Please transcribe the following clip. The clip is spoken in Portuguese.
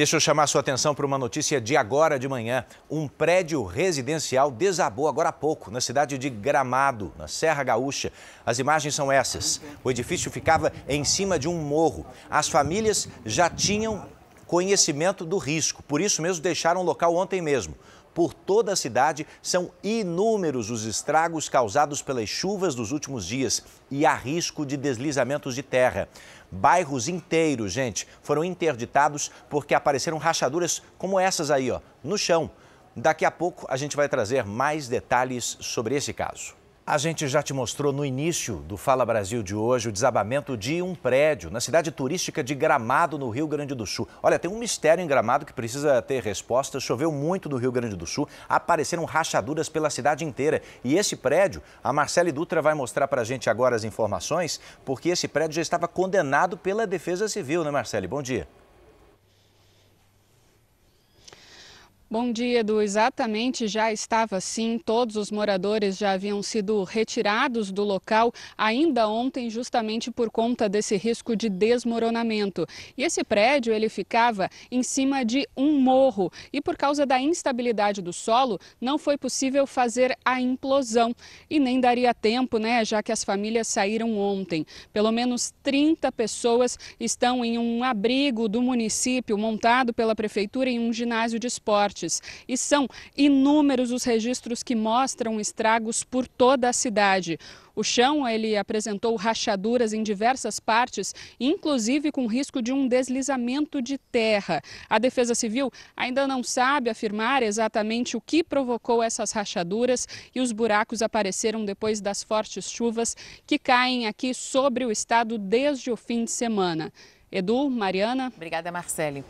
Deixa eu chamar sua atenção para uma notícia de agora de manhã. Um prédio residencial desabou agora há pouco, na cidade de Gramado, na Serra Gaúcha. As imagens são essas. O edifício ficava em cima de um morro. As famílias já tinham conhecimento do risco, por isso mesmo deixaram o local ontem mesmo por toda a cidade, são inúmeros os estragos causados pelas chuvas dos últimos dias e há risco de deslizamentos de terra. Bairros inteiros, gente, foram interditados porque apareceram rachaduras como essas aí, ó, no chão. Daqui a pouco a gente vai trazer mais detalhes sobre esse caso. A gente já te mostrou no início do Fala Brasil de hoje o desabamento de um prédio na cidade turística de Gramado, no Rio Grande do Sul. Olha, tem um mistério em Gramado que precisa ter resposta. Choveu muito no Rio Grande do Sul, apareceram rachaduras pela cidade inteira. E esse prédio, a Marcele Dutra vai mostrar para a gente agora as informações, porque esse prédio já estava condenado pela Defesa Civil, né, Marcele? Bom dia. Bom dia, Edu. Exatamente, já estava assim. Todos os moradores já haviam sido retirados do local ainda ontem, justamente por conta desse risco de desmoronamento. E esse prédio ele ficava em cima de um morro e por causa da instabilidade do solo não foi possível fazer a implosão e nem daria tempo, né? Já que as famílias saíram ontem. Pelo menos 30 pessoas estão em um abrigo do município montado pela prefeitura em um ginásio de esporte mortes. E são inúmeros os registros que mostram estragos por toda a cidade. O chão ele apresentou rachaduras em diversas partes, inclusive com risco de um deslizamento de terra. A Defesa Civil ainda não sabe afirmar exatamente o que provocou essas rachaduras e os buracos apareceram depois das fortes chuvas que caem aqui sobre o estado desde o fim de semana. Edu, Mariana. Obrigada, Marcele.